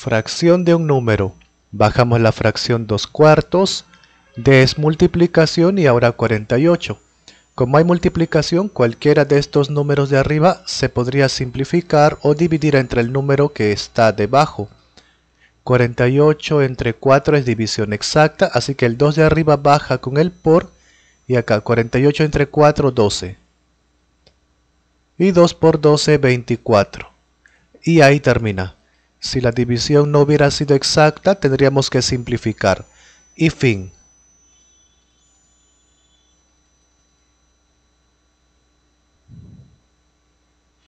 Fracción de un número. Bajamos la fracción 2 cuartos, desmultiplicación y ahora 48. Como hay multiplicación, cualquiera de estos números de arriba se podría simplificar o dividir entre el número que está debajo. 48 entre 4 es división exacta, así que el 2 de arriba baja con el por y acá 48 entre 4, 12. Y 2 por 12, 24. Y ahí termina. Si la división no hubiera sido exacta, tendríamos que simplificar. Y fin.